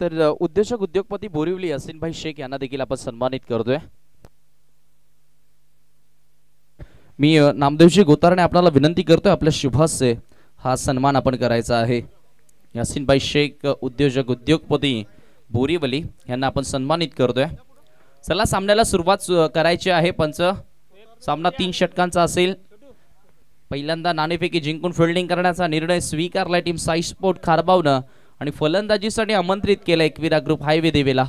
तर उद्योजक उद्योगपती बोरिवली असिनभाई शेख यांना देखील आपण सन्मानित करतोय मी नामदेवजी गोतारणे आपल्याला विनंती करतोय आपल्या शुभास्य हा सन्मान आपण करायचा आहे हसीनभाई शेख उद्योजक उद्योगपती बोरीवली यांना आपण सन्मानित करतोय चला सामन्याला सुरुवात करायची आहे पंच सामना तीन षटकांचा असेल पहिल्यांदा नाणेफेकी जिंकून फिल्डिंग करण्याचा निर्णय स्वीकारला टीम साई स्पोर्ट खारबावनं आणि फलंदाजीसाठी आमंत्रित केलं एकविरा ग्रुप हायवे देवेला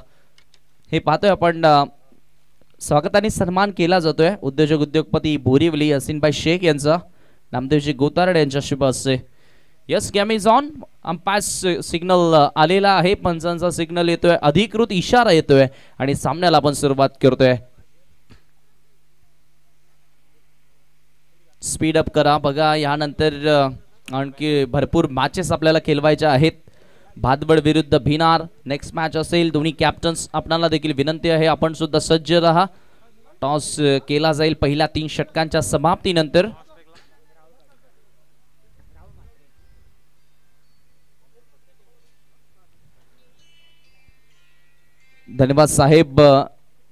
हे पाहतोय आपण आणि सन्मान केला जातोय उद्योजक उद्योगपती बोरीवली असिनबाई शेख यांचा नामदेवजी गोतारड यांच्या शुभ असे यस इज ऑन सिग्नल आलेला आहे पंचांचा सिग्नल येतोय अधिकृत इशारा येतोय आणि सामन्याला आपण सुरुवात करतोय स्पीड अप करा बघा यानंतर आणखी भरपूर मॅचेस आपल्याला खेळवायच्या आहेत भादबड विरुद्ध भिनार नेक्स्ट मॅच असेल दोन्ही कॅप्टन्स आपणाला देखील विनंती आहे आपण सुद्धा सज्ज रहा टॉस केला जाईल पहिल्या तीन षटकांच्या समाप्तीनंतर धन्यवाद साहेब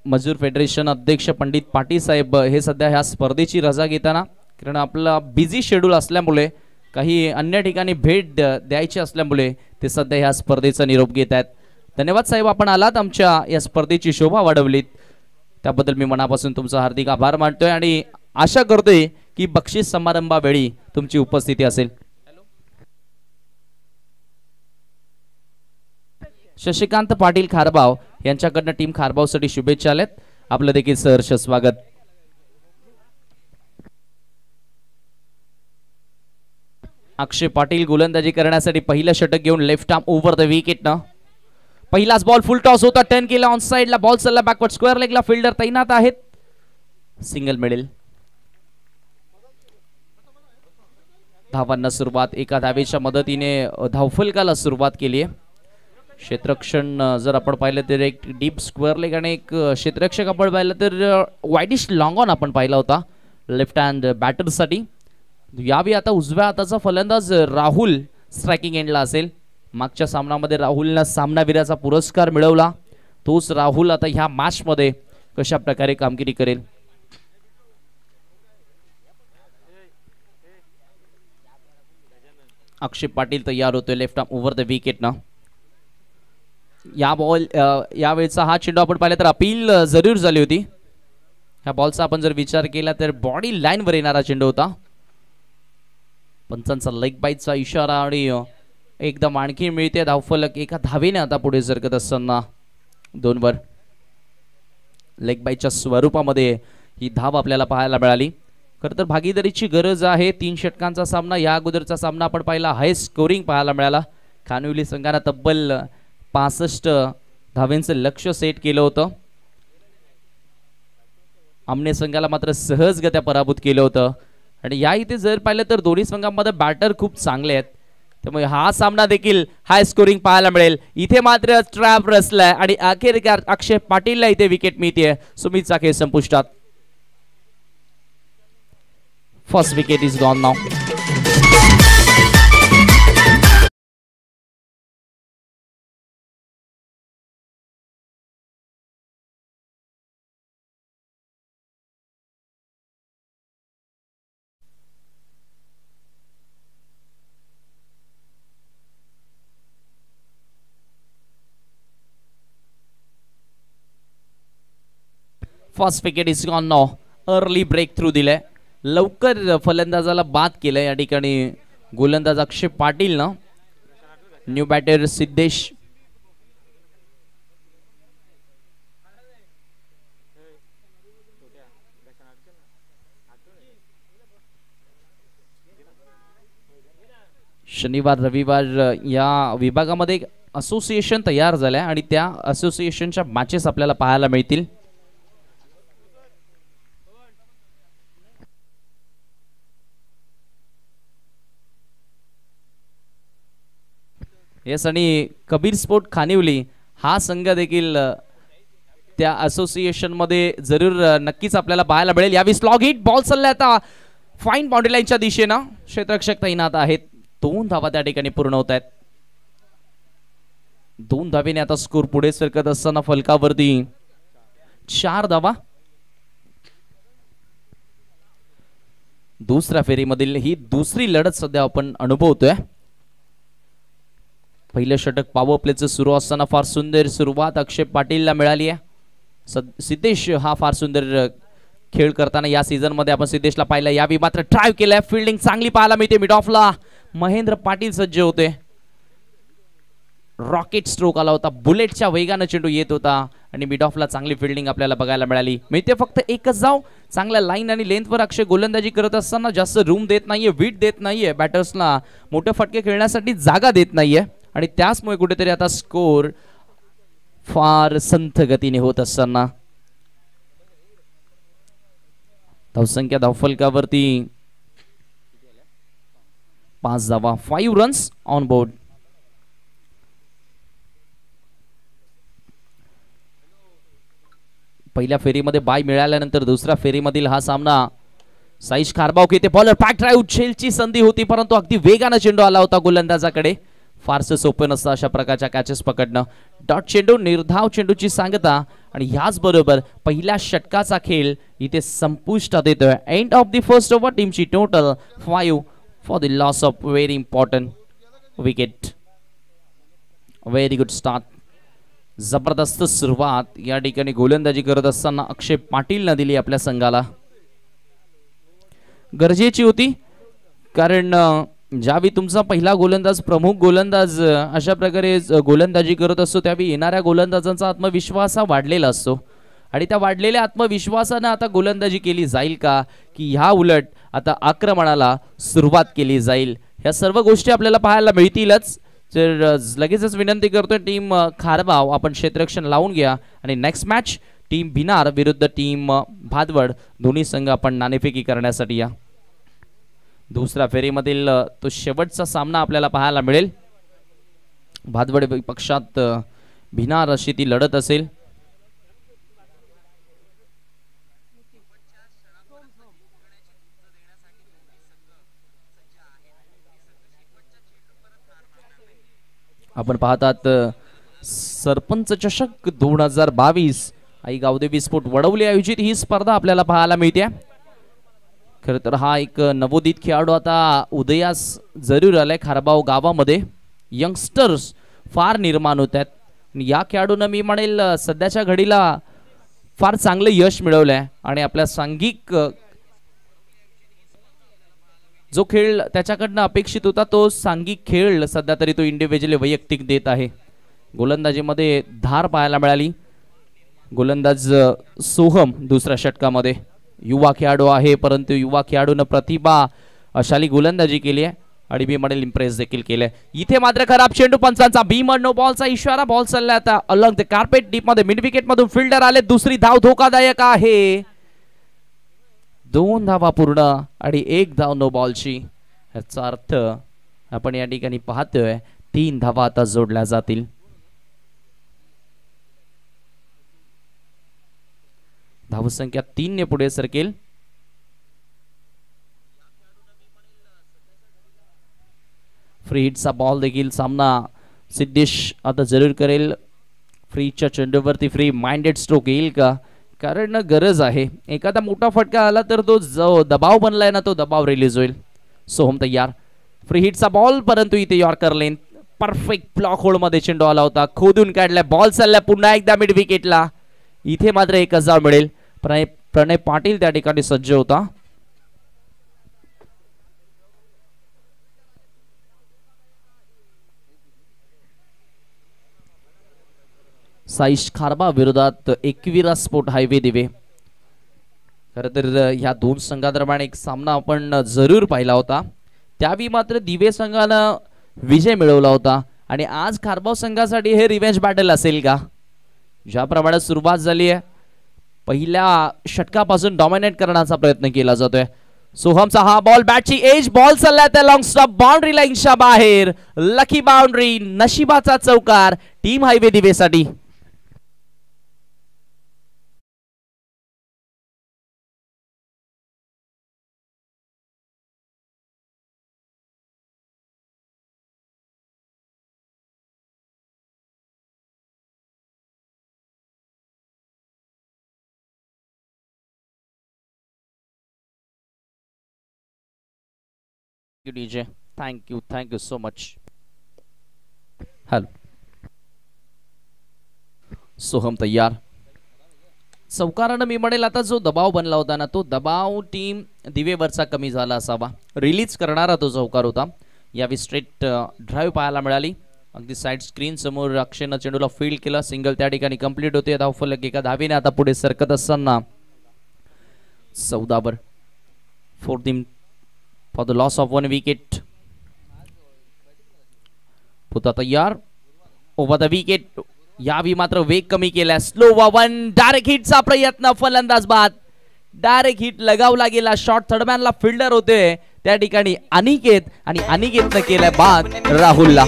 मजूर फेडरेशन अध्यक्ष पंडित पाटील साहेब हे सध्या ह्या स्पर्धेची रजा घेताना कारण आपला बिझी शेड्यूल असल्यामुळे काही अन्य ठिकाणी भेट द्यायची असल्यामुळे ते सध्या ह्या स्पर्धेचा निरोप घेत आहेत धन्यवाद साहेब आपण आलात आमच्या या स्पर्धेची शोभा वाढवलीत त्याबद्दल मी मनापासून तुमचा हार्दिक आभार मानतोय आणि आशा करतोय की बक्षीस समारंभावेळी तुमची उपस्थिती असेल शशिकांत पाटील खारबाव यांच्याकडनं टीम खारबावसाठी शुभेच्छा आल्यात आपलं देखील सहर्ष स्वागत अक्षय पाटील गोलंदाजी करण्यासाठी पहिलं षटक घेऊन लेफ्ट आर्म ओव्हर द विकेटनं पहिलाच बॉल फुल टॉस होता टर्न केला ऑन साईडला बॉल चालला बॅकवर्ड स्क्वेअर लेगला फिल्डर तैनात आहेत सिंगल मिळेल धावांना सुरुवात एका धावेच्या मदतीने धावफलकाला सुरुवात केली आहे क्षेत्रक्षण जर आपण पाहिलं तर एक डीप स्क्वेअर लेग आणि एक क्षेत्रक्षक आपण पाहिलं तर वाईडिश लॉंग ऑन आपण पाहिला होता लेफ्ट हँड बॅटरसाठी यावेळी आता उजव्या हाताचा फलंदाज राहुल स्ट्रायकिंग एंडला असेल मागच्या सामनामध्ये राहुलनं सामनावीराचा पुरस्कार मिळवला तोच राहुल आता ह्या मध्ये कशा प्रकारे कामगिरी करेल अक्षय पाटील तयार होतोय left arm over the wicket ना या बॉल यावेळेचा हा चेंडू आपण पाहिला तर अपील जरूर झाली होती ह्या बॉलचा आपण जर विचार केला तर बॉडी लाईनवर येणारा चेंडू होता पंचांचा लेग बाईटचा इशारा आणि एकदम आणखी मिळते धावफलक एका धावेने आता पुढे सरकत असताना दोन वर लेग बाईटच्या स्वरूपामध्ये ही धाव आपल्याला पाहायला मिळाली खरं तर भागीदारीची गरज आहे तीन षटकांचा सामना या अगोदरचा सामना आपण पाहिला हाय स्कोरिंग पाहायला मिळाला खानविली संघानं तब्बल पासष्ट धावेंचं लक्ष सेट केलं होतं आमने संघाला मात्र सहजगत्या पराभूत केलं होतं आणि या इथे जर पाहिलं तर दोन्ही संघांमध्ये बॅटर खूप चांगले आहेत त्यामुळे हा सामना देखील हाय स्कोरिंग पाहायला मिळेल इथे मात्र ट्रॅप रचलाय आणि अखेर अक्षय पाटीलला इथे विकेट मिळते सुमित चाखे संपुष्टात फर्स्ट विकेट इज गॉन नाव फास्ट विकेट नॉ अर्ली ब्रेक थ्रू दिले लवकर फलंदाजाला बाद केलं या ठिकाणी गोलंदाज अक्षय ना न्यू बॅटर सिद्धेश शनिवार रविवार या विभागामध्ये असोसिएशन तयार झाल्या आणि त्या असोसिएशनच्या मॅचेस आपल्याला पाहायला मिळतील येस आणि कबीर स्पोर्ट खानिवली हा संघ देखील त्या असोसिएशनमध्ये जरूर नक्कीच आपल्याला पाहायला मिळेल यावी स्लॉग हिट बॉल चालला आता फाईन बाउंड्री लाईनच्या दिशेनं क्षेत्ररक्षक तैनात आहेत दोन धावा त्या ठिकाणी पूर्ण होत आहेत दोन धावेने आता स्कोर पुढे सरकत असताना फलकावरती चार धावा दुसऱ्या फेरीमधील ही दुसरी लढत सध्या आपण अनुभवतोय पहिलं षटक पावर प्लेचं सुरू असताना फार सुंदर सुरुवात अक्षय पाटीलला मिळाली आहे सिद्धेश हा फार सुंदर खेळ करताना या सीझनमध्ये आपण सिद्धेशला पाहिला यावी मात्र ड्राईव्ह केलाय फिल्डिंग चांगली पाहायला मिळते मिड ऑफला महेंद्र पाटील सज्ज होते रॉकेट स्ट्रोक आला होता बुलेटच्या वेगानं चेंडू येत होता आणि मिड ऑफला चांगली फिल्डिंग आपल्याला बघायला मिळाली मिळते फक्त एकच जाऊ चांगल्या लाईन आणि लेंथवर अक्षय गोलंदाजी करत असताना जास्त रूम देत नाहीये वीट देत नाहीये बॅटर्सला मोठे फटके खेळण्यासाठी जागा देत नाहीये आणि त्याचमुळे कुठेतरी आता स्कोर फार संथ गतीने होत असताना धावसंख्या धावफलकावरती पाच धावा फाईव्ह रन्स ऑन बोर्ड पहिल्या फेरीमध्ये बाय मिळाल्यानंतर दुसऱ्या फेरीमधील हा सामना साईश खारबाव की बॉलर पॅक ड्राईव्ह छेलची संधी होती परंतु अगदी वेगानं चेंडू आला होता गोलंदाजाकडे फारसं सोपं नसतं अशा प्रकारच्या कॅचेस पकडणं डॉट चेंडू निर्धाव चेंडूची सांगता आणि ह्याचबरोबर पहिल्या षटकाचा खेळ इथे संपुष्टात येतोय end of the first over टीमची total five for the loss of very important wicket very good start जबरदस्त सुरुवात या ठिकाणी गोलंदाजी करत असताना अक्षय पाटीलनं दिली आपल्या संघाला गरजेची होती कारण ज्यावेळी तुमचा पहिला गोलंदाज प्रमुख गोलंदाज अशा प्रकारे गोलंदाजी करत असतो त्यावेळी येणाऱ्या गोलंदाजांचा आत्मविश्वास हा वाढलेला असतो आणि त्या वाढलेल्या आत्मविश्वासानं आता गोलंदाजी केली जाईल का की ह्या उलट आता आक्रमणाला सुरुवात केली जाईल ह्या सर्व गोष्टी आपल्याला पाहायला मिळतीलच तर लगेचच विनंती करतोय टीम खारबाव आपण क्षेत्ररक्षण लावून घ्या आणि नेक्स्ट मॅच टीम भिनार विरुद्ध टीम भादवड दोन्ही संघ आपण नाणेफेकी करण्यासाठी या दुसऱ्या फेरीमधील तो शेवटचा सामना आपल्याला पाहायला मिळेल भादवड पक्षात भिनार अशी ती लढत असेल आपण पाहतात सरपंच चषक दोन हजार बावीस आई गावदेवी स्पोर्ट वडवली आयोजित ही स्पर्धा आपल्याला पाहायला मिळते खरं तर हा एक नवोदित खेळाडू आता उदयास जरूर आलाय खारबाव गावामध्ये यंगस्टर्स फार निर्माण होत आहेत या खेळाडूनं मी म्हणेल सध्याच्या घडीला फार चांगलं यश मिळवलं आहे आणि आपल्या सांघिक जो खेळ त्याच्याकडनं अपेक्षित होता तो सांघिक खेळ सध्या तरी तो इंडिव्हिज्युअली वैयक्तिक देत आहे गोलंदाजीमध्ये धार पाहायला मिळाली गोलंदाज सोहम दुसऱ्या षटकामध्ये युवा खेळाडू आहे परंतु युवा खेळाडूनं प्रतिभा अशाली गोलंदाजी केली आहे आणि बी भीमने इम्प्रेस देखील केले इथे मात्र खराब चेंडू पंचांचा मड नो बॉलचा इशारा बॉल चालला आता अलंग ते कार्पेट डीप मध्ये मिड विकेट मधून फिल्डर आले दुसरी धाव धोकादायक आहे दोन धावा पूर्ण आणि एक धाव नो बॉलची याचा अर्थ आपण या ठिकाणी पाहतोय तीन धावा आता जोडल्या जातील धावसंख्या ने पुढे सरकेल फ्री हिटचा बॉल देखील सामना सिद्धेश आता जरूर करेल फ्रीच्या चेंडूवरती फ्री माइंडेड स्ट्रोक येईल का कारण गरज आहे एखादा मोठा फटका आला तर तो जो दबाव बनलाय ना तो दबाव रिलीज होईल सोहम तयार फ्री हिटचा बॉल परंतु इथे यॉर्कर लेन परफेक्ट ब्लॉक होलमध्ये चेंडू आला होता खोदून काढलाय बॉल चालला पुन्हा एकदा मिड विकेटला इथे मात्र एक हजार मिळेल प्रणय प्रणय पाटील त्या ठिकाणी सज्ज होता साईश खारबा विरोधात एकविरा स्पोर्ट हायवे दिवे खर तर ह्या दोन संघादरम्यान एक सामना आपण जरूर पाहिला होता त्यावेळी मात्र दिवे संघानं विजय मिळवला होता आणि आज खारबाव संघासाठी हे रिवेंज बॅटल असेल का ज्याप्रमाणे सुरुवात झाली आहे पहिल्या षटकापासून डॉमिनेट करण्याचा प्रयत्न केला जातोय सोहमचा हा बॉल बॅटची एज बॉल चालला त्या लॉंग स्टॉप बाउंड्री लाईनच्या बाहेर लकी बाउंड्री नशिबाचा चौकार टीम हायवे दिवेसाठी you DJ. Thank you. Thank you so much. Hello. Soham तयार चौकारानं मी म्हणेल आता जो दबाव बनला होता ना तो दबाव टीम दिवेवरचा कमी झाला असावा रिलीज करणारा तो चौकार होता यावेळी स्ट्रेट ड्राईव्ह पाहायला मिळाली अगदी साईड स्क्रीन समोर अक्षयनं चेंडूला फील्ड केला सिंगल त्या ठिकाणी कंप्लीट होते धावफलक एका धावीने आता पुढे सरकत असताना चौदावर four team for the loss of one wicket पुता तयार द विकेट यावी मात्र वेग कमी केला स्लो वन डायरेक्ट हिटचा प्रयत्न फलंदाज बाद डायरेक्ट हिट लगावला गेला शॉर्ट थर्डमॅनला फिल्डर होते त्या ठिकाणी अनिकेत आणि अनिकेतनं केला बाद राहुलला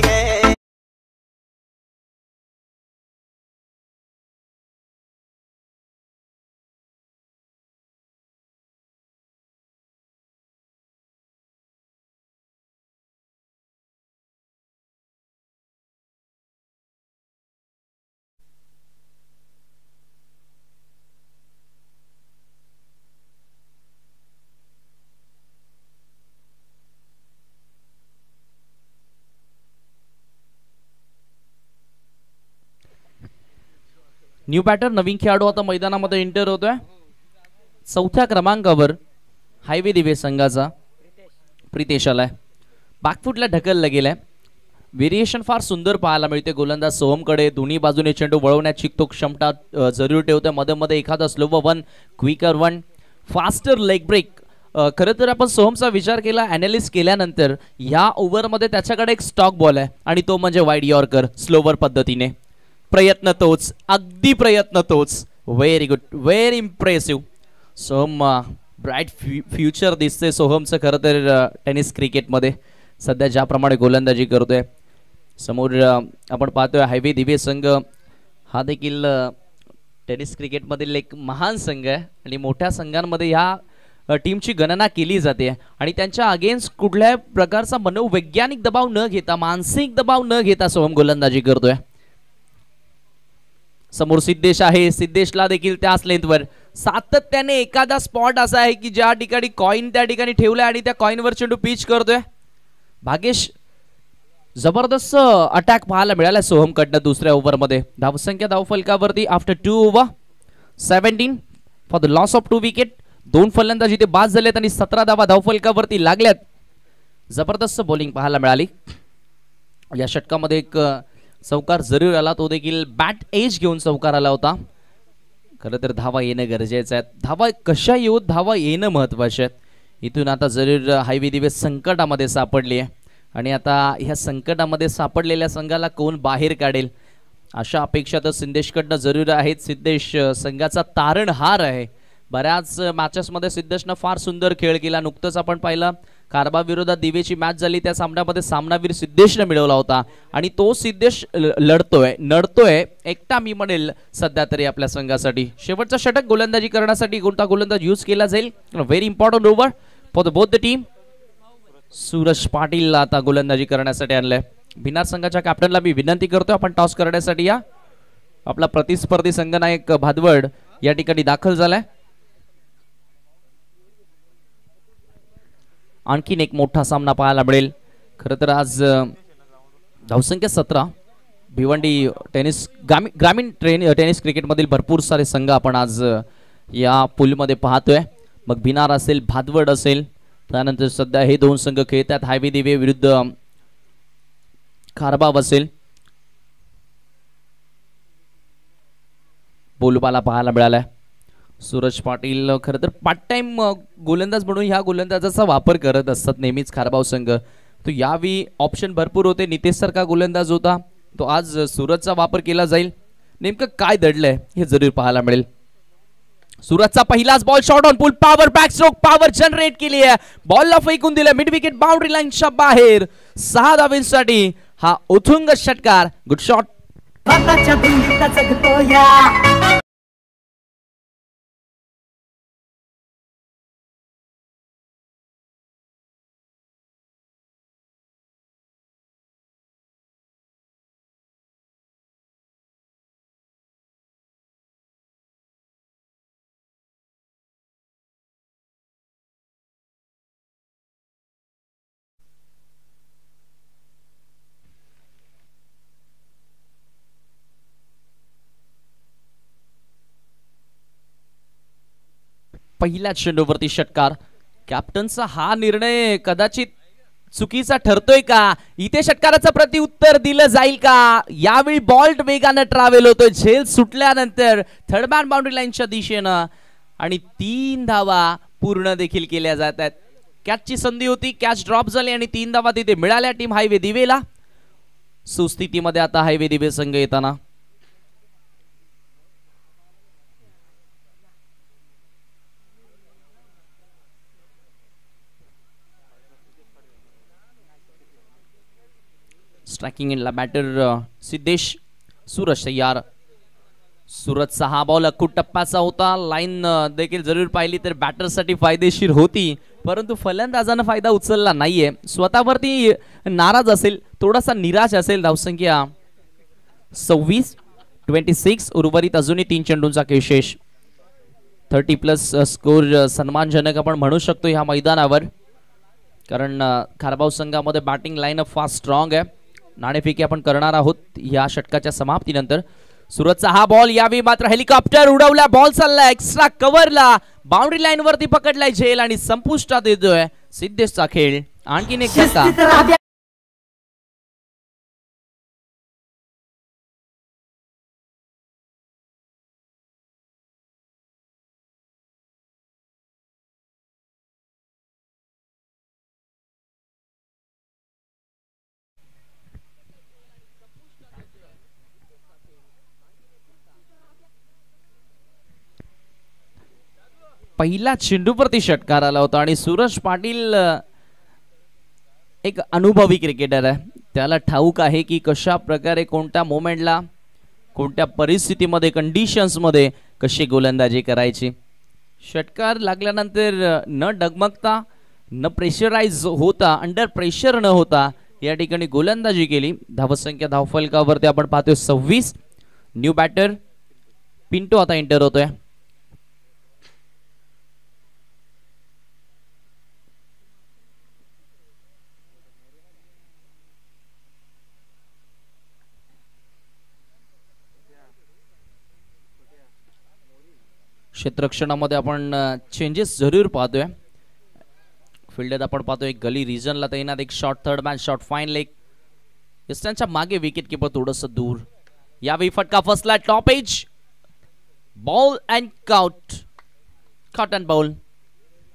न्यू बॅटर नवीन खेळाडू आता मैदानामध्ये एंटर होतोय चौथ्या क्रमांकावर हायवे दिवे संघाचा प्रितेश आलाय बॅकफुटला ढकललं वेरिएशन व्हेरिएशन फार सुंदर पाहायला मिळते गोलंदाज सोहमकडे दोन्ही बाजूने चेंडू वळवण्यात शिकतो क्षमता जरूर ठेवतोय मध्ये मध्ये एखादा slow one quicker one faster leg break खरं तर आपण सोहमचा विचार केला अनालिस केल्यानंतर ह्या ओव्हरमध्ये त्याच्याकडे एक स्टॉक बॉल आहे आणि तो म्हणजे वाईड यॉर्कर स्लोवर पद्धतीने प्रयत्न तोच अगदी प्रयत्न तोच very good very impressive Soham bright फ्यु फ्युचर दिसते सोहमचं खरं तर टेनिस क्रिकेटमध्ये सध्या ज्याप्रमाणे गोलंदाजी करतोय समोर आपण पाहतोय हायवे दिवे संघ हा देखील टेनिस क्रिकेटमधील एक महान संघ आहे आणि मोठ्या संघांमध्ये ह्या टीमची गणना केली जाते आणि त्यांच्या अगेन्स्ट कुठल्याही प्रकारचा मनोवैज्ञानिक दबाव न घेता मानसिक दबाव न घेता सोहम गोलंदाजी करतोय समोर सिद्धेश आहे सिद्धेशला देखील त्याच लेंथवर सातत्याने एखादा स्पॉट असा आहे की ज्या ठिकाणी कॉईन त्या ठिकाणी ठेवलाय आणि त्या कॉईनवर चेंडू पिच करतोय भागेश जबरदस्त अटॅक पाहायला मिळाला सोहमकडनं दुसऱ्या ओव्हरमध्ये धावसंख्या धावफलकावरती after two over seventeen for the loss of two wicket दोन फलंदाज इथे बाद झालेत आणि सतरा धावा धावफलकावरती लागल्यात जबरदस्त बॉलिंग पाहायला मिळाली या षटकामध्ये एक चौकार जरूर आला तो देखील बॅट एज घेऊन चौकार आला होता खरं तर धावा येणं गरजेचं आहे धावा कशा येऊ धावा येणं महत्वाचे आहेत इथून आता जरूर हायवी दिवे संकटामध्ये सापडली आहे आणि आता ह्या संकटामध्ये सापडलेल्या संघाला कोण बाहेर काढेल अशा अपेक्षा तर सिद्धेशकडनं जरूर आहेत सिद्धेश संघाचा तारण हार आहे बऱ्याच मॅचेसमध्ये सिद्धेशनं फार सुंदर खेळ केला नुकतंच आपण पाहिलं विरोधात दिवेची मॅच झाली त्या सामन्यामध्ये सामनावीर सिद्धेशनं मिळवला होता आणि तो सिद्धेश लढतोय नडतोय एकटा मी म्हणेल सध्या तरी आपल्या संघासाठी शेवटचा षटक गोलंदाजी करण्यासाठी कोणता गोलंदाज यूज केला जाईल very important over for the both the team Suraj पाटीलला आता गोलंदाजी करण्यासाठी आणलंय भिनार संघाच्या कॅप्टनला मी विनंती करतोय आपण टॉस करण्यासाठी या आपला प्रतिस्पर्धी संघनायक भादवड या ठिकाणी दाखल झालाय आणखीन एक मोठा सामना पाहायला मिळेल खरं तर आज धावसंख्या सतरा भिवंडी टेनिस ग्रामीण ग्रामीण ट्रेन टेनिस क्रिकेटमधील भरपूर सारे संघ आपण आज या पूलमध्ये पाहतोय मग भिनार असेल भादवड असेल त्यानंतर सध्या हे दोन संघ खेळतात हायवे दिवे विरुद्ध खारबाव असेल बोलबाला पाहायला आहे सूरज पाटील खरं तर पार्ट टाइम गोलंदाज म्हणून ह्या गोलंदाजाचा वापर करत असतात नेहमीच खारबाव संघ तो यावेळी ऑप्शन भरपूर होते नितेश का गोलंदाज होता तो आज सूरजचा वापर केला जाईल नेमकं काय दडलंय हे जरूर पाहायला मिळेल सूरजचा पहिलाच ball short on pull power back stroke power generate केली आहे बॉलला फेकून दिलं मिड विकेट बाउंड्री लाईनच्या बाहेर सहा साठी हा उथुंग षटकार गुड शॉट पहिल्याच चेंडूवरती षटकार कॅप्टनचा हा निर्णय कदाचित चुकीचा ठरतोय का इथे षटकाराचं प्रतिउत्तर दिलं जाईल का यावेळी बॉल्ट वेगानं ट्रॅव्हल होतोय झेल सुटल्यानंतर थर्ड बाउंड्री लाईनच्या दिशेनं आणि तीन धावा पूर्ण देखील केल्या जात आहेत कॅचची संधी होती कॅच ड्रॉप झाली आणि तीन धावा तिथे मिळाल्या टीम हायवे दिवेला सुस्थितीमध्ये आता हायवे दिवे संघ येताना ट्रॅकिंग इनला बॅटर सिद्धेश सुरज सूरज तयार हा बॉल अखूट टप्पाचा होता लाईन uh, देखील जरूर पाहिली तर बॅटरसाठी फायदेशीर होती परंतु फलंदाजानं फायदा उचलला नाहीये स्वतःवरती uh, नाराज असेल थोडासा निराश असेल धावसंख्या सव्वीस ट्वेंटी सिक्स उर्वरित अजूनही तीन चेंडूंचा विशेष थर्टी प्लस स्कोर सन्मानजनक आपण म्हणू शकतो या मैदानावर कारण uh, खारबाव संघामध्ये बॅटिंग लाईन फार स्ट्रॉंग आहे नाणेफेकी आपण करणार आहोत या षटकाच्या समाप्तीनंतर सुरतचा हा बॉल यावेळी मात्र हेलिकॉप्टर उडवला बॉल चालला एक्स्ट्रा कव्हरला बाउंड्री लाईन वरती पकडलाय झेल आणि संपुष्टात येतोय सिद्धेशचा खेळ आणखीन एक पहिला चेंडूवरती षटकार आला होता आणि सूरज पाटील एक अनुभवी क्रिकेटर आहे त्याला ठाऊक आहे की कशा प्रकारे कोणत्या मोमेंटला कोणत्या परिस्थितीमध्ये कंडिशन्समध्ये कशी गोलंदाजी करायची षटकार लागल्यानंतर न डगमगता न प्रेशराईज होता अंडर प्रेशर न होता या ठिकाणी गोलंदाजी केली धावसंख्या धावफलकावरती आपण पाहतोय सव्वीस न्यू बॅटर पिंटो आता एंटर होतोय क्षेत्ररक्षणामध्ये आपण चेंजेस जरूर पाहतोय फिल्डेत आपण पाहतोय गली रिजनला तैनात एक short third man short fine leg इस्टनच्या मागे विकेट किपर थोडस दूर यावेळी फटका फसला top edge ball and caught caught and ball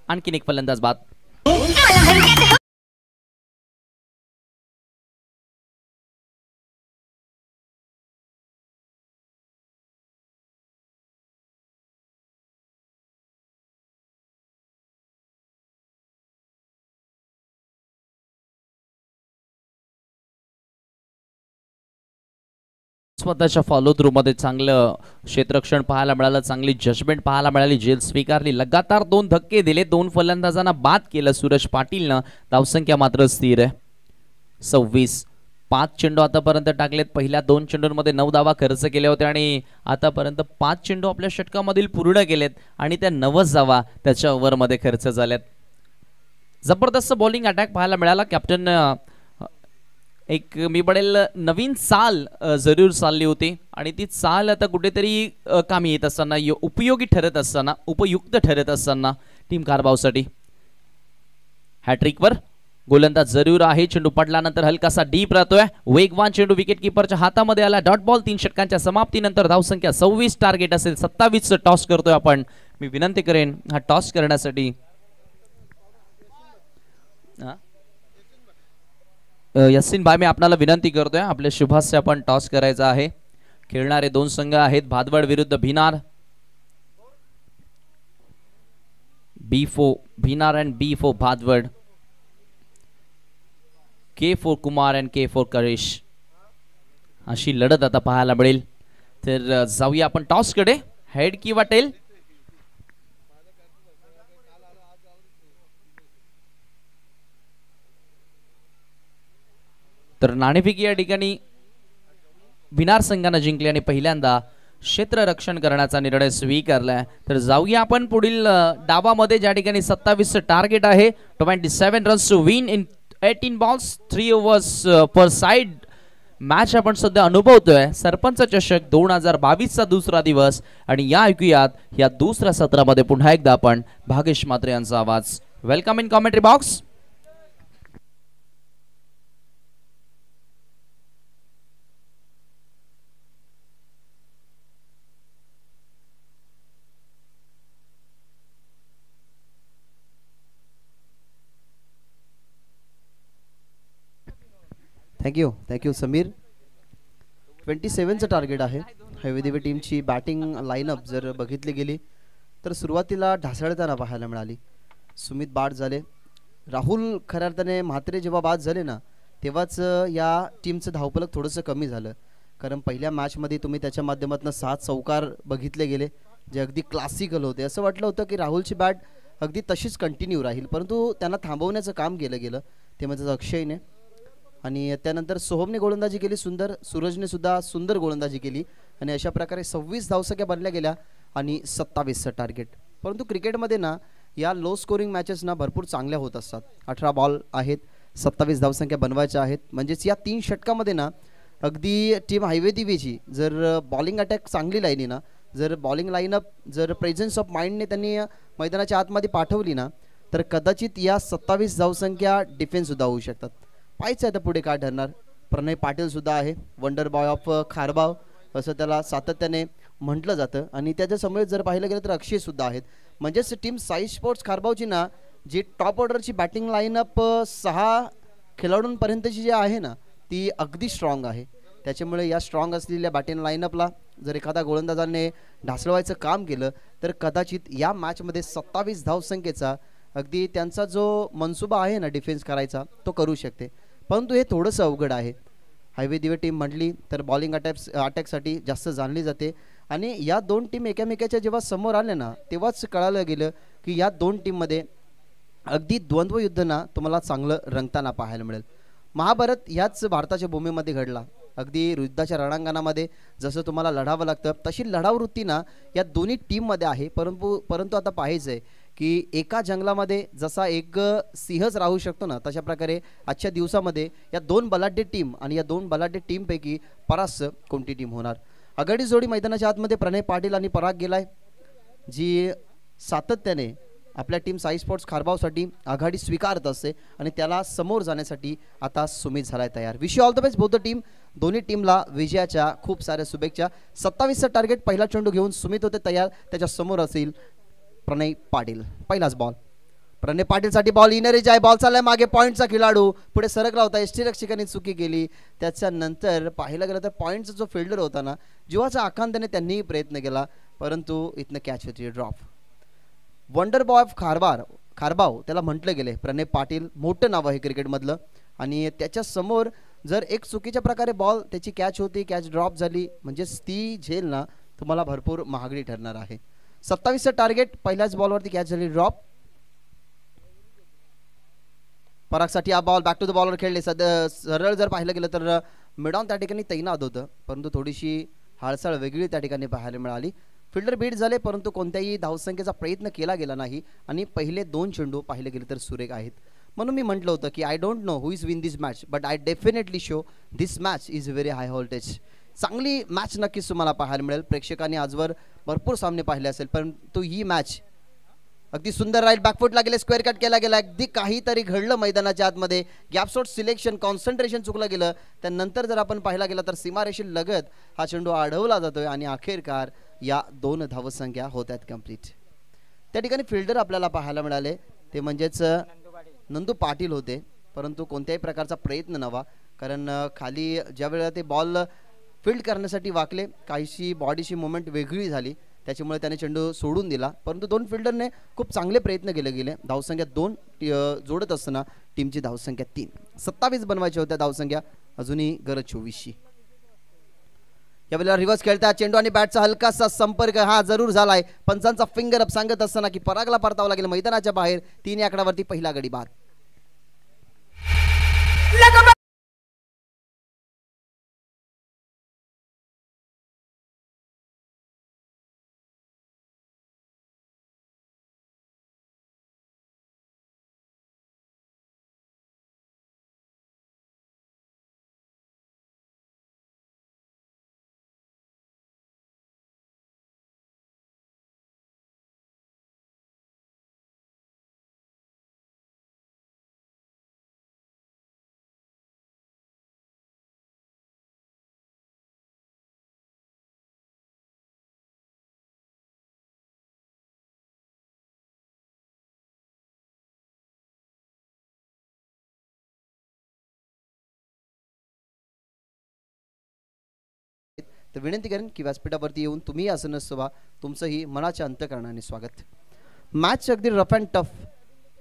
आणखीन एक फलंदाज बाद स्वतःच्या फॉलो थ्रू मध्ये चांगलं क्षेत्रक्षण पाहायला मिळालं चांगली जजमेंट पाहायला मिळाली जेल स्वीकारली लगातार दोन धक्के दिले दोन फलंदाजांना बाद केलं सूरज पाटीलनं धावसंख्या मात्र स्थिर आहे सव्वीस पाच चेंडू आतापर्यंत टाकलेत पहिल्या दोन चेंडूंमध्ये नऊ दावा खर्च केले होते आणि आतापर्यंत पाच चेंडू आपल्या षटकामधील पूर्ण केलेत आणि त्या नवच धावा त्याच्या ओव्हरमध्ये खर्च झाल्यात जबरदस्त बॉलिंग अटॅक पाहायला मिळाला कॅप्टन एक मी पडेल नवीन चाल जरूर चालली होती आणि ती चाल आता कुठेतरी कामी येत असताना उपयोगी ठरत असताना उपयुक्त ठरत असताना टीम कारभावसाठी हॅट्रिकवर गोलंदाज जरूर आहे चेंडू पडल्यानंतर हलकासा डीप राहतोय वेगवान चेंडू विकेट किपरच्या हातामध्ये आला डॉट बॉल तीन षटकांच्या समाप्तीनंतर धावसंख्या सव्वीस टार्गेट असेल सत्तावीस टॉस करतोय आपण मी विनंती करेन हा टॉस करण्यासाठी यस्सीन भाई मी आपल्याला विनंती करतोय आपल्या शुभास्य आपण टॉस करायचा आहे खेळणारे दोन संघ आहेत भादवड विरुद्ध भिनार बी फो भिनार अँड बी फो Bhadvad K four Kumar and K four Karesh अशी लढत आता पाहायला मिळेल तर जाऊया आपण टॉसकडे हेड किंवा टेल तर नाणेफेक या ठिकाणी विनार संघानं जिंकली आणि पहिल्यांदा क्षेत्ररक्षण करण्याचा निर्णय स्वीकारलाय तर जाऊया आपण पुढील डावामध्ये ज्या ठिकाणी सत्तावीस टार्गेट आहे twenty seven runs to win in eighteen balls three overs per side match आपण सध्या अनुभवतोय सरपंच चषक दोन हजार बावीसचा दुसरा दिवस आणि या ऐकूयात या दुसऱ्या सत्रामध्ये पुन्हा एकदा आपण भागेश मात्रे यांचा आवाज welcome in commentary box thank you thank you Sameer twenty सेवनचं टार्गेट आहे हैवेदेवी टीमची बॅटिंग लाईनअप जर बघितली गेली तर सुरुवातीला ढासळताना पाहायला मिळाली सुमित बाद झाले राहुल खऱ्या अर्थाने म्हात्रे जेव्हा बाद झाले ना तेव्हाच या टीमचं धावपलक थोडंसं कमी झालं कारण पहिल्या मॅचमध्ये तुम्ही त्याच्या माध्यमातून सात चौकार बघितले गेले जे अगदी क्लासिकल होते असं वाटलं होतं की राहुलची बॅट अगदी तशीच कंटिन्यू राहील परंतु त्यांना थांबवण्याचं काम केलं गेलं ते म्हणजे अक्षयने आणि त्यानंतर सोहमने गोलंदाजी केली सुंदर सूरजने सुद्धा सुंदर गोलंदाजी केली आणि अशा प्रकारे सव्वीस धावसंख्या बनल्या गेल्या आणि सत्तावीसचं टार्गेट परंतु क्रिकेटमध्ये ना या लो स्कोरिंग मॅचेस ना भरपूर चांगल्या होत असतात अठरा बॉल आहेत सत्तावीस धावसंख्या बनवायच्या आहेत म्हणजेच या तीन षटकामध्ये ना अगदी टीम हायवे दिवेची जर बॉलिंग अटॅक चांगली लाईली ना जर बॉलिंग लाईनअप जर प्रेझेन्स ऑफ माइंडने त्यांनी मैदानाच्या आतमध्ये पाठवली ना तर कदाचित या सत्तावीस धावसंख्या डिफेन्ससुद्धा होऊ शकतात पाहिजे आता पुढे काय ठरणार प्रणय पाटील सुद्धा आहे वंडर बॉय ऑफ खारबाव असं त्याला सातत्याने म्हटलं जातं आणि त्याच्यासमोर जर पाहिलं गेलं तर अक्षय सुद्धा आहेत म्हणजेच टीम साई स्पोर्ट्स खारबावची ना जी टॉप ऑर्डरची बॅटिंग लाईनअप सहा खेळाडूंपर्यंतची जी आहे ना ती अगदी स्ट्रॉंग आहे त्याच्यामुळे या स्ट्रॉंग असलेल्या बॅटिंग लाईनअपला जर एखादा गोलंदाजाने ढासळवायचं काम केलं तर कदाचित या मॅचमध्ये सत्तावीस धावसंख्येचा अगदी त्यांचा जो मनसुबा आहे ना डिफेन्स करायचा तो करू शकते परंतु हे थोडंसं अवघड आहे हायवे दिवे टीम म्हटली तर बॉलिंग अटॅक्स अटॅकसाठी जास्त जाणली जाते आणि या दोन टीम एकामेकाच्या जेव्हा समोर आल्या ना तेव्हाच कळालं गेलं की या दोन टीममध्ये अगदी द्वंद्वयुद्ध ना तुम्हाला चांगलं रंगताना पाहायला मिळेल महाभारत याच भारताच्या भूमीमध्ये घडला अगदी युद्धाच्या रणांगणामध्ये जसं तुम्हाला लढावं लागतं तशी लढावृत्ती ना या दोन्ही टीममध्ये आहे परंतु परंतु आता पाहायचं की एका जंगलामध्ये जसा एक सिंहच राहू शकतो ना तशा प्रकारे आजच्या दिवसामध्ये या दोन बलाढ्य टीम आणि या दोन बलाढ्य टीमपैकी परास कोणती टीम होणार आघाडी जोडी मैदानाच्या आतमध्ये प्रणय पाटील आणि पराग गेलाय जी सातत्याने आपल्या टीम साई स्पोर्ट्स खारबावसाठी आघाडी स्वीकारत असते आणि त्याला समोर जाण्यासाठी आता सुमित झालाय तयार wish all the best both team दोन्ही टीमला विजयाच्या खूप साऱ्या शुभेच्छा सत्तावीसचा टार्गेट पहिला चेंडू घेऊन सुमित होते तयार त्याच्या समोर असेल प्रणय पाटील पहिलाच बॉल प्रणय पाटीलसाठी बॉल जे आहे बॉल चाललाय मागे पॉईंटचा खेळाडू पुढे सरकला होता रक्षिकाने चुकी केली त्याच्यानंतर पाहिलं गेलं तर पॉईंटचा जो फिल्डर होता ना जीवाचा आकांताने त्यांनीही प्रयत्न केला परंतु इथनं कॅच होती ड्रॉप वंडर बॉय ऑफ खारबार खारबाव त्याला म्हटलं गेले प्रणय पाटील मोठं नाव आहे क्रिकेटमधलं आणि त्याच्यासमोर जर एक चुकीच्या प्रकारे बॉल त्याची कॅच होती कॅच ड्रॉप झाली म्हणजेच ती झेल ना तुम्हाला भरपूर महागडी ठरणार आहे सत्तावीसचं टार्गेट पहिल्याच बॉलवरती कॅच झाली ड्रॉप परागसाठी हा बॉल बॅक टू द बॉलवर खेळले सरळ जर पाहिलं गेलं तर मिडॉन त्या ठिकाणी तैनात होतं परंतु थोडीशी हाळसाळ वेगळी त्या ठिकाणी पाहायला मिळाली फिल्डर बीट झाले परंतु कोणत्याही धावसंख्येचा प्रयत्न केला गेला नाही आणि पहिले दोन चेंडू पाहिले गेले तर सुरेख आहेत म्हणून मी म्हटलं होतं की I don't know who is win this match but I definitely show this match is very high voltage चांगली मॅच नक्कीच तुम्हाला पाहायला मिळेल प्रेक्षकांनी आजवर भरपूर सामने पाहिले असेल परंतु ही मॅच अगदी सुंदर राईट बॅकफूटला गेले स्क्वेअर कट केला गेला अगदी काहीतरी घडलं मैदानाच्या आतमध्ये गॅपसॉट सिलेक्शन कॉन्सन्ट्रेशन चुकलं गेलं त्यानंतर जर आपण पाहिला गेला तर सीमारेषी लगत हा चेंडू अडवला जातोय आणि अखेरकार या दोन धावसंख्या होत आहेत कम्प्लीट त्या ठिकाणी फिल्डर आपल्याला पाहायला मिळाले ते म्हणजेच नंदू पाटील होते परंतु कोणत्याही प्रकारचा प्रयत्न नवा कारण खाली ज्या वेळेला ते बॉल फील्ड करण्यासाठी वाकले काहीशी बॉडीशी मुवमेंट वेगळी झाली त्याच्यामुळे त्याने चेंडू सोडून दिला परंतु दोन फिल्डरने खूप चांगले प्रयत्न केले गेले धावसंख्या दोन जोडत असताना टीमची धावसंख्या तीन सत्तावीस बनवायच्या होत्या धावसंख्या अजूनही गरज चोवीसशी वेळेला रिव्हर्स खेळता चेंडू आणि बॅटचा हलकासा संपर्क हा जरूर झालाय पंचांचा फिंगर अप सांगत असताना की परागला परतावा लागेल मैदानाच्या बाहेर तीन आकडावरती पहिला गडी बाद तर विनंती करेन की व्यासपीठावरती येऊन तुम्ही आसनस्थ व्हा तुमचंही मनाच्या अंतकरणाने स्वागत मॅच अगदी रफ अँड टफ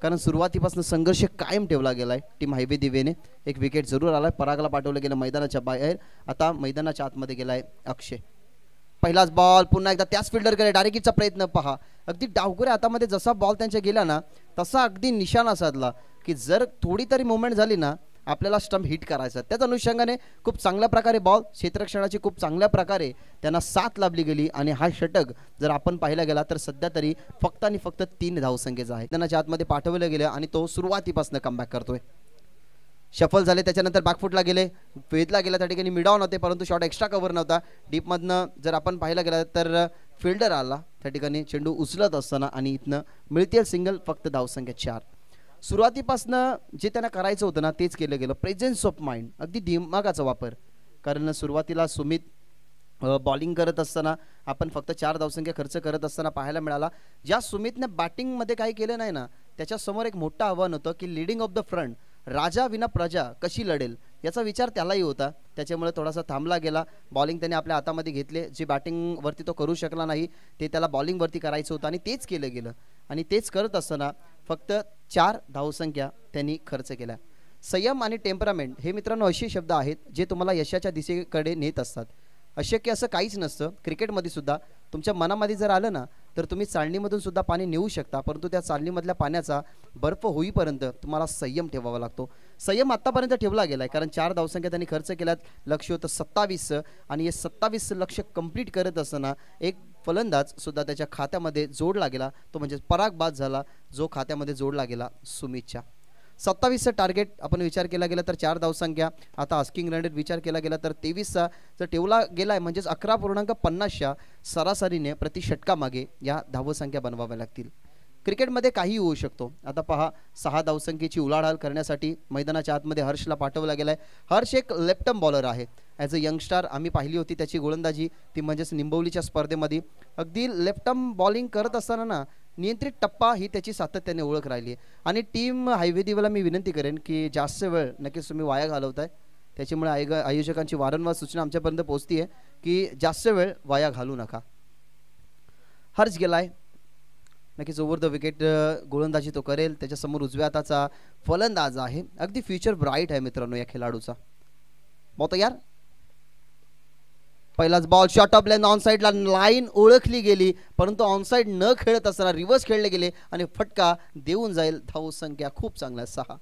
कारण सुरुवातीपासून संघर्ष कायम ठेवला गेलाय टीम हायवे दिवेने एक विकेट जरूर आला आहे परागला पाठवलं गेलं मैदानाच्या बाहेर आता मैदानाच्या आतमध्ये गेलाय अक्षय पहिलाच बॉल पुन्हा एकदा त्याच फिल्डरकडे डायरेक्टचा प्रयत्न पहा अगदी डावकुऱ्या हातामध्ये जसा बॉल त्यांच्या गेला ना तसा अगदी निशाणा साधला की जर थोडी तरी मुवमेंट झाली ना आपल्याला स्टंप हिट करायचा त्याच अनुषंगाने खूप चांगल्या प्रकारे बॉल क्षेत्रक्षणाची खूप चांगल्या प्रकारे त्यांना साथ लाभली गेली आणि हा षटक जर आपण पाहिला गेला तर सध्या तरी फक्त आणि फक्त तीन धावसंख्येचा आहे त्यांना आतमध्ये पाठवलं गेलं आणि तो सुरुवातीपासून कमबॅक करतोय शफल झाले त्याच्यानंतर बॅकफूटला गेले फेदला गेला त्या ठिकाणी मिडाव नव्हते परंतु शॉट एक्स्ट्रा कव्हर नव्हता डीपमधनं जर आपण पाहिला गेला तर फिल्डर आला त्या ठिकाणी चेंडू उचलत असताना आणि इथनं मिळतील सिंगल फक्त धावसंख्या चार सुरुवातीपासनं जे त्यांना करायचं होतं ना तेच केलं गेलं प्रेझेन्स ऑफ माइंड अगदी दिमागाचा वापर कारण सुरुवातीला सुमित बॉलिंग करत असताना आपण फक्त चार धावसंख्या खर्च करत असताना पाहायला मिळाला ज्या सुमितने बॅटिंगमध्ये काही केलं नाही ना त्याच्यासमोर एक मोठं आव्हान होतं की लिडिंग ऑफ द फ्रंट राजा विना प्रजा कशी लढेल याचा विचार त्यालाही होता त्याच्यामुळे थोडासा थांबला गेला बॉलिंग त्याने आपल्या हातामध्ये घेतले जे बॅटिंगवरती तो करू शकला नाही ते त्याला बॉलिंगवरती करायचं होतं आणि तेच केलं गेलं आणि तेच करत असताना फक्त चार धावसंख्या त्यांनी खर्च केल्या संयम आणि टेम्परामेंट हे मित्रांनो असे शब्द आहेत जे तुम्हाला यशाच्या दिशेकडे नेत असतात अशक्य असं काहीच नसतं क्रिकेटमध्ये सुद्धा तुमच्या मनामध्ये जर आलं ना तर तुम्ही चालणीमधून सुद्धा पाणी नेऊ शकता परंतु त्या चालणीमधल्या पाण्याचा बर्फ होईपर्यंत तुम्हाला संयम ठेवावा लागतो संयम आत्तापर्यंत ठेवला गेला आहे कारण चार धावसंख्या त्यांनी खर्च केल्यात लक्ष होतं सत्तावीसचं आणि हे सत्तावीस लक्ष कंप्लीट करत असताना एक फलंदाज सुद्धा त्याच्या खात्यामध्ये जोडला गेला तो म्हणजे पराग बाद झाला जो खात्यामध्ये जोडला गेला सुमितच्या सत्तावीसचं टार्गेट आपण विचार केला गेला तर चार धावसंख्या आता आस्किंग रन विचार केला गेला तर तेवीसचा जर ठेवला गेला आहे म्हणजेच अकरा पूर्णांक पन्नासच्या सरासरीने प्रतिषटकामागे या धावसंख्या बनवाव्या लागतील क्रिकेटमध्ये काही होऊ शकतो आता पहा सहा धावसंख्येची उलाढाल करण्यासाठी मैदानाच्या आतमध्ये हर्षला पाठवला गेलाय आहे हर्ष एक लेफ्टम बॉलर आहे ॲज अ यंगस्टार आम्ही पाहिली होती त्याची गोलंदाजी ती म्हणजेच निंबवलीच्या स्पर्धेमध्ये अगदी लेफ्टम बॉलिंग करत असताना ना नियंत्रित टप्पा ही त्याची सातत्याने ओळख राहिली आहे आणि टीम हायवे मी विनंती करेन की जास्त वेळ नक्कीच तुम्ही वाया घालवताय त्याच्यामुळे आयोग आयोजकांची वारंवार सूचना आमच्यापर्यंत पोहोचती आहे की जास्त वेळ वाया घालू नका हर्ष गेलाय नक्कीच ओव्हर द विकेट गोलंदाजी तो करेल त्याच्यासमोर उजव्या हाताचा फलंदाज आहे अगदी फ्युचर ब्राईट आहे मित्रांनो या खेळाडूचा मग यार पहिलाच ball short of line on साईडला लाईन ओळखली गेली परंतु ऑन साईड न खेळत असताना रिव्हर्स खेळले गेले आणि फटका देऊन जाईल धाव संख्या खूप चांगल्या सहा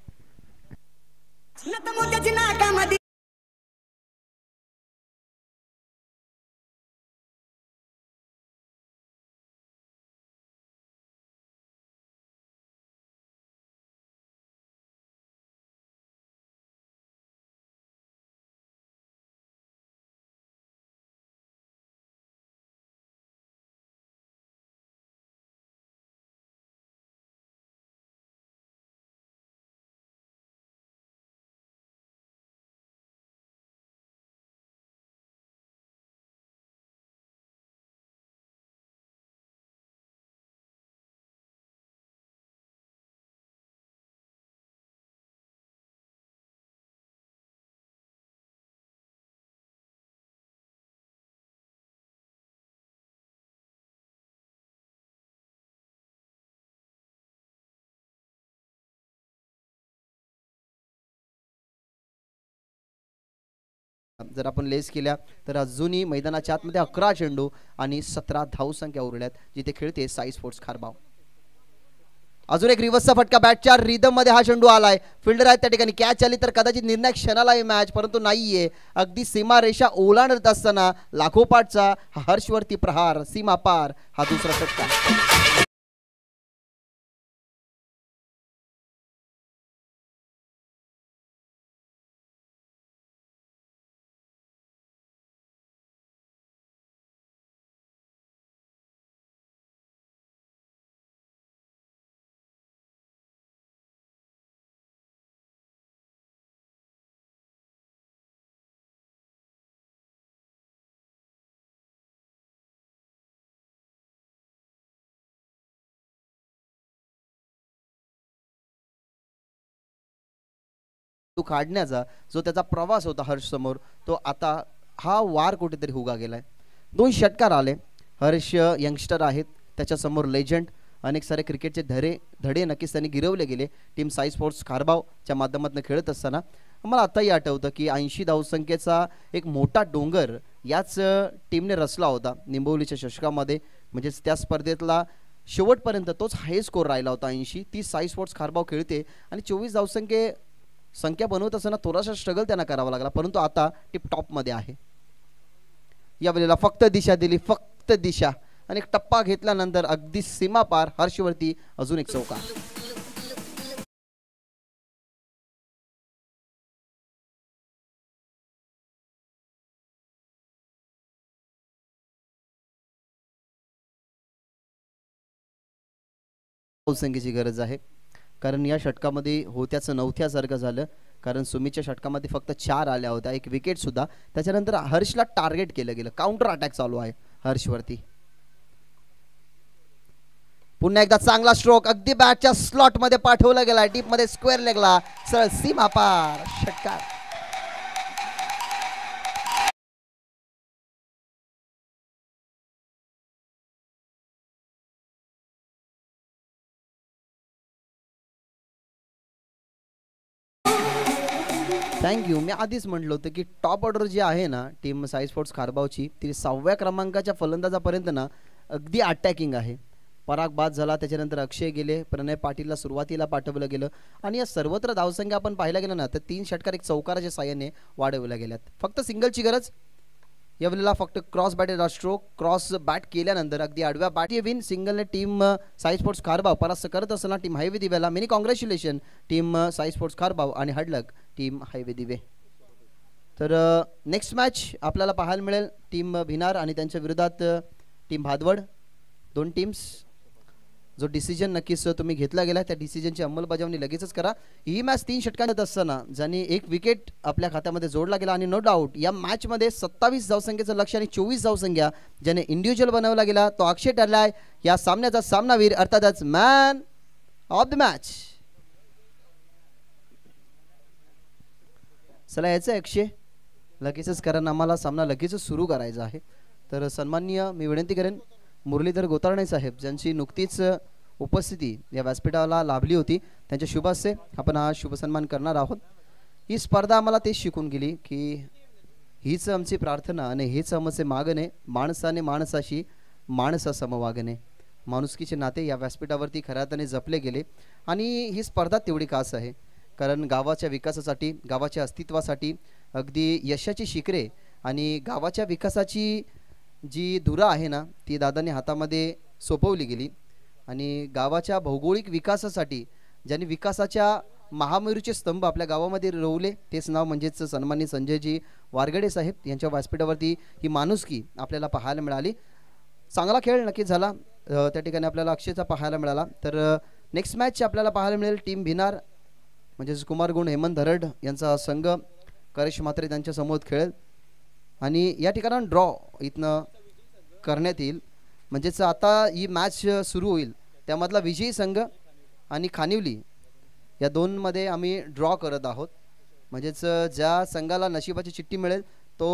जर आपण लेस केल्या तर अजूनही मैदानाच्या आतमध्ये अकरा चेंडू आणि सतरा धावसंख्या उरल्यात जिथे खेळते साई स्पोर्ट्स खारबाव अजून एक रिवर्सचा फटका बॅटच्या रिदम मध्ये हा चेंडू आलाय फिल्डर आहेत त्या ठिकाणी कॅच आली तर कदाचित निर्णायक क्षणाला ही मॅच परंतु नाहीये अगदी सीमा रेषा ओलांडत असताना लाखोपाठचा हर्षवर्ती प्रहार सीमा पार हा दुसरा फटका काढण्याचा जो त्याचा प्रवास होता हर्ष समोर तो आता हा वार कुठेतरी होगा गेला आहे दोन षटकार आले हर्ष यंगस्टर आहेत त्याच्यासमोर लेजंड अनेक सारे क्रिकेटचे धरे धडे नक्कीच त्यांनी गिरवले गेले टीम साई स्पोर्ट्स खारबावच्या माध्यमातून खेळत असताना मला आताही आठवतं की ऐंशी धावसंख्येचा एक मोठा डोंगर याच टीमने रचला होता निंबोलीच्या शशकामध्ये म्हणजेच त्या स्पर्धेतला शेवटपर्यंत तोच हाय स्कोर राहिला होता ऐंशी ती साई स्पोर्ट्स खारबाव खेळते आणि चोवीस धावसंख्ये संख्या बनवत असताना थोडासा स्ट्रगल त्यांना करावा लागला परंतु आता टिपटॉपमध्ये आहे या वेळेला फक्त दिशा दिली फक्त दिशा आणि टप्पा घेतल्यानंतर अगदी सीमा पार हर्षवरती अजून एक चौका संख्येची गरज आहे कारण या षटकामध्ये होत्याचं नवथ्या सारखं झालं कारण सुमितच्या षटकामध्ये फक्त चार आल्या होत्या एक विकेट सुद्धा त्याच्यानंतर हर्षला टार्गेट केलं गेलं काउंटर अटॅक चालू आहे हर्षवरती पुन्हा एकदा चांगला स्ट्रोक अगदी बॅटच्या स्लॉटमध्ये पाठवला गेला डीपमध्ये स्क्वेअर लेगला सरळ सीमा पार षटकार थँक्यू मी आधीच म्हटलं होतं की टॉप ऑर्डर जी आहे ना टीम साई स्पोर्ट्स खारबावची ती सहाव्या क्रमांकाच्या फलंदाजापर्यंत ना अगदी अटॅकिंग आहे पराग बाद झाला त्याच्यानंतर अक्षय गेले प्रणय पाटीलला सुरुवातीला पाठवलं गेलं आणि या सर्वत्र धावसंख्या आपण पाहायला गेलं ना तर तीन षटकार एक चौकाराच्या साह्याने वाढवल्या गेल्यात फक्त सिंगलची गरज यावेळेला फक्त cross bat stroke cross bat केल्यानंतर अगदी आडव्या बॅट विन सिंगलने टीम साई स्पोर्ट्स खारबाव परास्त करत असताना टीम हायवे दिव्याला many congratulation team Sai sports Kharbav आणि हडलक टीम हायवे दिवे तर नेक्स्ट मॅच आपल्याला पाहायला मिळेल टीम भिनार आणि त्यांच्या विरोधात टीम भादवड दोन टीम्स जो डिसिजन नक्कीच तुम्ही घेतला गेला त्या डिसिजनची अंमलबजावणी लगेचच करा ही मॅच तीन षटकांत असताना ज्यांनी एक विकेट आपल्या खात्यामध्ये जोडला गेला आणि नो डाऊट या मॅचमध्ये सत्तावीस धावसंख्येचं लक्ष आणि चोवीस धावसंख्या ज्याने इंडिव्हिज्युअल बनवला गेला तो अक्षय ठरलाय या सामन्याचा सामनावीर अर्थातच मॅन ऑफ द मॅच चला यायचं एकशे लगेचच कारण आम्हाला सामना लगेचच सुरू करायचा आहे तर सन्माननीय मी विनंती करेन मुरलीधर गोतारणे साहेब ज्यांची नुकतीच उपस्थिती या व्यासपीठाला लाभली होती त्यांच्या शुभासे आपण हा शुभसन्मान करणार आहोत ही स्पर्धा आम्हाला तेच शिकून गेली की हीच आमची प्रार्थना आणि हेच आमचे मागणे माणसाने माणसाशी माणसासम वागणे माणुसकीचे नाते या व्यासपीठावरती खऱ्या त्याने जपले गेले आणि ही स्पर्धा तेवढी खास आहे कारण गावाच्या विकासासाठी गावाच्या अस्तित्वासाठी अगदी यशाची शिखरे आणि गावाच्या विकासाची जी धुरा आहे ना ती दादाने हातामध्ये सोपवली गेली आणि गावाच्या भौगोलिक विकासासाठी ज्यांनी विकासाच्या महामेरूचे स्तंभ आपल्या गावामध्ये रोवले तेच नाव म्हणजेच सन्मान्य संजयजी वारगडे साहेब यांच्या व्यासपीठावरती ही माणुसकी आपल्याला पाहायला मिळाली चांगला खेळ नक्कीच झाला त्या ठिकाणी आपल्याला अक्षयचा पाहायला मिळाला तर नेक्स्ट मॅच आपल्याला पाहायला मिळेल टीम भिनार म्हणजेच कुमार गुण हेमंत धरड यांचा संघ करेश म्हात्रे त्यांच्यासमोर खेळेल आणि या ठिकाणाहून ड्रॉ इथनं करण्यात येईल म्हणजेच आता ही मॅच सुरू होईल त्यामधला विजयी संघ आणि खानिवली या दोनमध्ये आम्ही ड्रॉ करत आहोत म्हणजेच ज्या संघाला नशिबाची चिठ्ठी मिळेल तो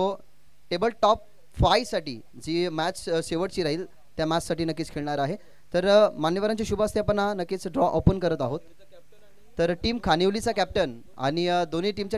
टेबल टॉप फायसाठी जी मॅच शेवटची राहील त्या मॅचसाठी नक्कीच खेळणार आहे तर मान्यवरांची शुभ असते नक्कीच ड्रॉ ओपन करत आहोत तर टीम खानिवलीचा कॅप्टन आणि दोन्ही टीमच्या